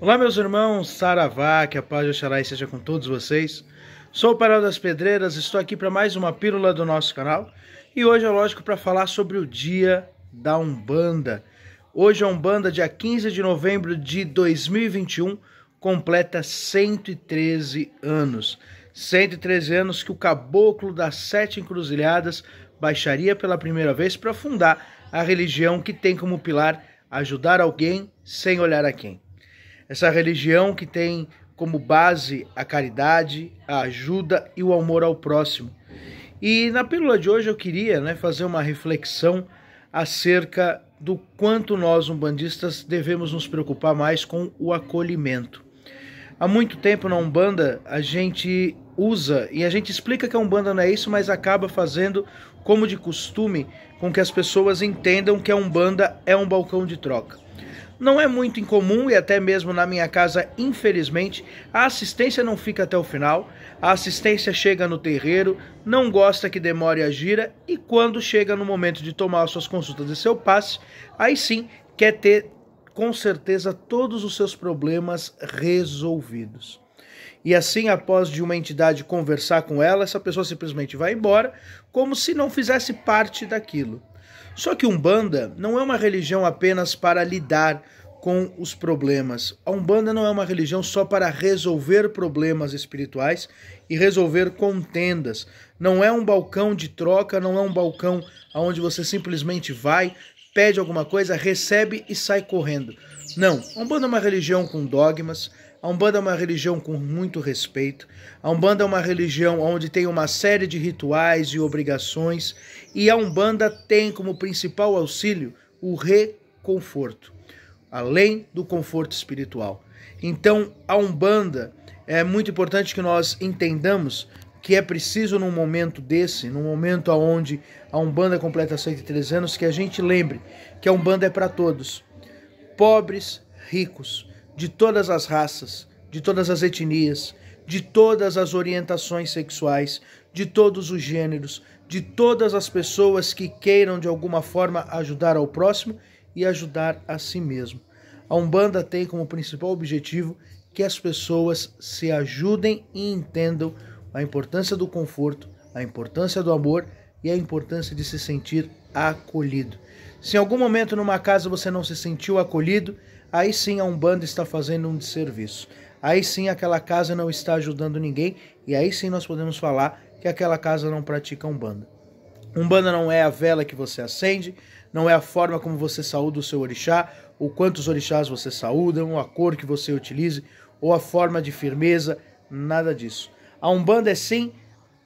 Olá, meus irmãos, Saravá, que a paz de Oxalá esteja com todos vocês. Sou o Paral das Pedreiras, estou aqui para mais uma pílula do nosso canal e hoje é lógico para falar sobre o dia da Umbanda. Hoje a Umbanda, dia 15 de novembro de 2021, completa 113 anos. 113 anos que o caboclo das Sete Encruzilhadas baixaria pela primeira vez para fundar a religião que tem como pilar ajudar alguém sem olhar a quem. Essa religião que tem como base a caridade, a ajuda e o amor ao próximo. E na pílula de hoje eu queria né, fazer uma reflexão acerca do quanto nós umbandistas devemos nos preocupar mais com o acolhimento. Há muito tempo na Umbanda a gente usa e a gente explica que a Umbanda não é isso, mas acaba fazendo como de costume com que as pessoas entendam que a Umbanda é um balcão de troca. Não é muito incomum e até mesmo na minha casa, infelizmente, a assistência não fica até o final, a assistência chega no terreiro, não gosta que demore a gira e quando chega no momento de tomar suas consultas e seu passe, aí sim quer ter com certeza todos os seus problemas resolvidos. E assim, após de uma entidade conversar com ela, essa pessoa simplesmente vai embora, como se não fizesse parte daquilo. Só que Umbanda não é uma religião apenas para lidar com os problemas. A Umbanda não é uma religião só para resolver problemas espirituais e resolver contendas. Não é um balcão de troca, não é um balcão onde você simplesmente vai, pede alguma coisa, recebe e sai correndo. Não, a Umbanda é uma religião com dogmas, a Umbanda é uma religião com muito respeito. A Umbanda é uma religião onde tem uma série de rituais e obrigações. E a Umbanda tem como principal auxílio o reconforto, além do conforto espiritual. Então, a Umbanda é muito importante que nós entendamos que é preciso num momento desse, num momento onde a Umbanda completa 103 anos, que a gente lembre que a Umbanda é para todos, pobres, ricos, de todas as raças, de todas as etnias, de todas as orientações sexuais, de todos os gêneros, de todas as pessoas que queiram de alguma forma ajudar ao próximo e ajudar a si mesmo. A Umbanda tem como principal objetivo que as pessoas se ajudem e entendam a importância do conforto, a importância do amor e a importância de se sentir acolhido. Se em algum momento numa casa você não se sentiu acolhido, aí sim a Umbanda está fazendo um desserviço. Aí sim aquela casa não está ajudando ninguém e aí sim nós podemos falar que aquela casa não pratica Umbanda. Umbanda não é a vela que você acende, não é a forma como você saúda o seu orixá, o quantos orixás você saúda, ou a cor que você utilize, ou a forma de firmeza, nada disso. A Umbanda é sim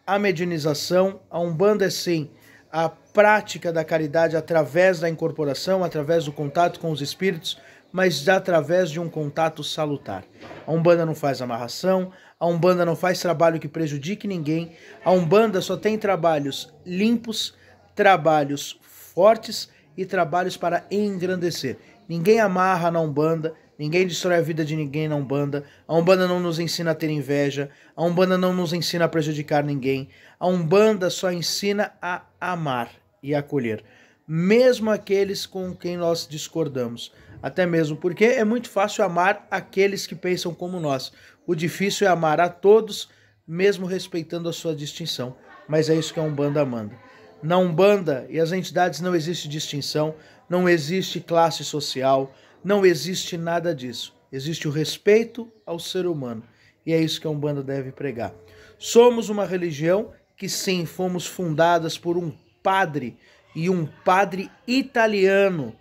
a medianização, a Umbanda é sim a prática da caridade através da incorporação, através do contato com os espíritos, mas através de um contato salutar. A Umbanda não faz amarração, a Umbanda não faz trabalho que prejudique ninguém, a Umbanda só tem trabalhos limpos, trabalhos fortes e trabalhos para engrandecer. Ninguém amarra na Umbanda, ninguém destrói a vida de ninguém na Umbanda, a Umbanda não nos ensina a ter inveja, a Umbanda não nos ensina a prejudicar ninguém, a Umbanda só ensina a amar e acolher, mesmo aqueles com quem nós discordamos. Até mesmo porque é muito fácil amar aqueles que pensam como nós. O difícil é amar a todos, mesmo respeitando a sua distinção. Mas é isso que a Umbanda manda. Na Umbanda e as entidades não existe distinção, não existe classe social, não existe nada disso. Existe o respeito ao ser humano. E é isso que a Umbanda deve pregar. Somos uma religião que, sim, fomos fundadas por um padre e um padre italiano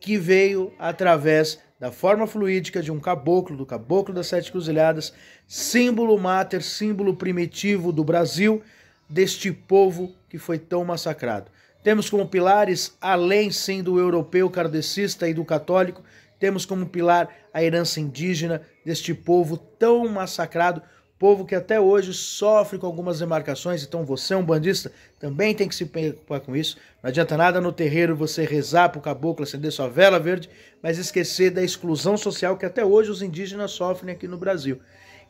que veio através da forma fluídica de um caboclo, do caboclo das sete cruzilhadas, símbolo máter, símbolo primitivo do Brasil, deste povo que foi tão massacrado. Temos como pilares, além sim do europeu cardecista e do católico, temos como pilar a herança indígena deste povo tão massacrado povo que até hoje sofre com algumas demarcações, então você é um bandista, também tem que se preocupar com isso. Não adianta nada no terreiro você rezar pro caboclo, acender sua vela verde, mas esquecer da exclusão social que até hoje os indígenas sofrem aqui no Brasil.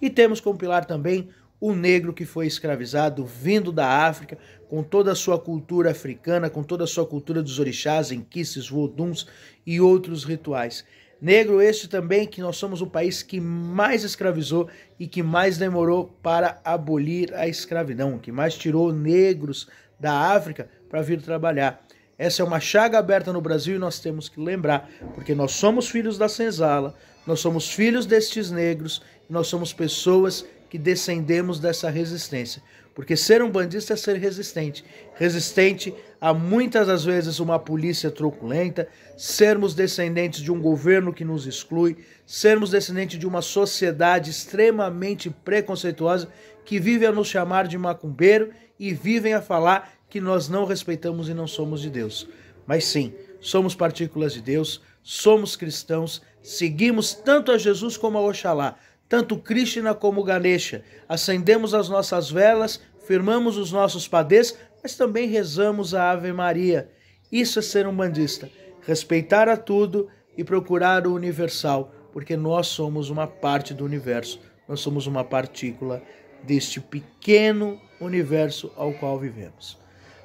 E temos como pilar também o negro que foi escravizado vindo da África, com toda a sua cultura africana, com toda a sua cultura dos orixás, enquices, voduns e outros rituais. Negro este também que nós somos o país que mais escravizou e que mais demorou para abolir a escravidão, que mais tirou negros da África para vir trabalhar. Essa é uma chaga aberta no Brasil e nós temos que lembrar, porque nós somos filhos da senzala, nós somos filhos destes negros, nós somos pessoas que descendemos dessa resistência. Porque ser um bandista é ser resistente. Resistente a muitas das vezes uma polícia truculenta, sermos descendentes de um governo que nos exclui, sermos descendentes de uma sociedade extremamente preconceituosa que vive a nos chamar de macumbeiro e vivem a falar que nós não respeitamos e não somos de Deus. Mas sim, somos partículas de Deus, somos cristãos, seguimos tanto a Jesus como a Oxalá, tanto Krishna como Ganesha. Acendemos as nossas velas, firmamos os nossos padês, mas também rezamos a Ave Maria. Isso é ser um bandista, respeitar a tudo e procurar o universal, porque nós somos uma parte do universo, nós somos uma partícula deste pequeno universo ao qual vivemos.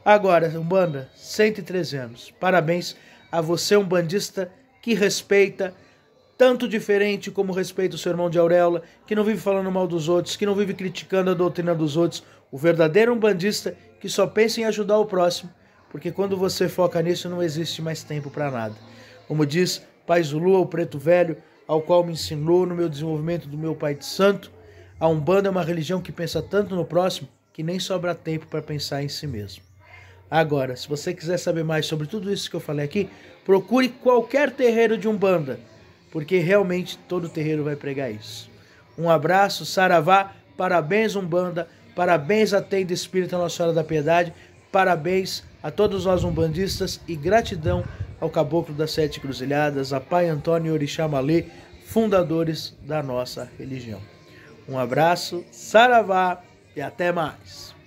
Agora, Umbanda, 113 anos. Parabéns a você, um bandista que respeita tanto diferente como respeita o seu irmão de auréola, que não vive falando mal dos outros, que não vive criticando a doutrina dos outros, o verdadeiro umbandista que só pensa em ajudar o próximo, porque quando você foca nisso não existe mais tempo para nada. Como diz Pai Zulu, o preto velho, ao qual me ensinou no meu desenvolvimento do meu pai de santo, a Umbanda é uma religião que pensa tanto no próximo que nem sobra tempo para pensar em si mesmo. Agora, se você quiser saber mais sobre tudo isso que eu falei aqui, procure qualquer terreiro de Umbanda porque realmente todo terreiro vai pregar isso. Um abraço, saravá, parabéns Umbanda, parabéns à Tenda Espírita Nossa Senhora da Piedade, parabéns a todos nós umbandistas e gratidão ao Caboclo das Sete Cruzilhadas, a Pai Antônio e Orixá Malê, fundadores da nossa religião. Um abraço, saravá e até mais!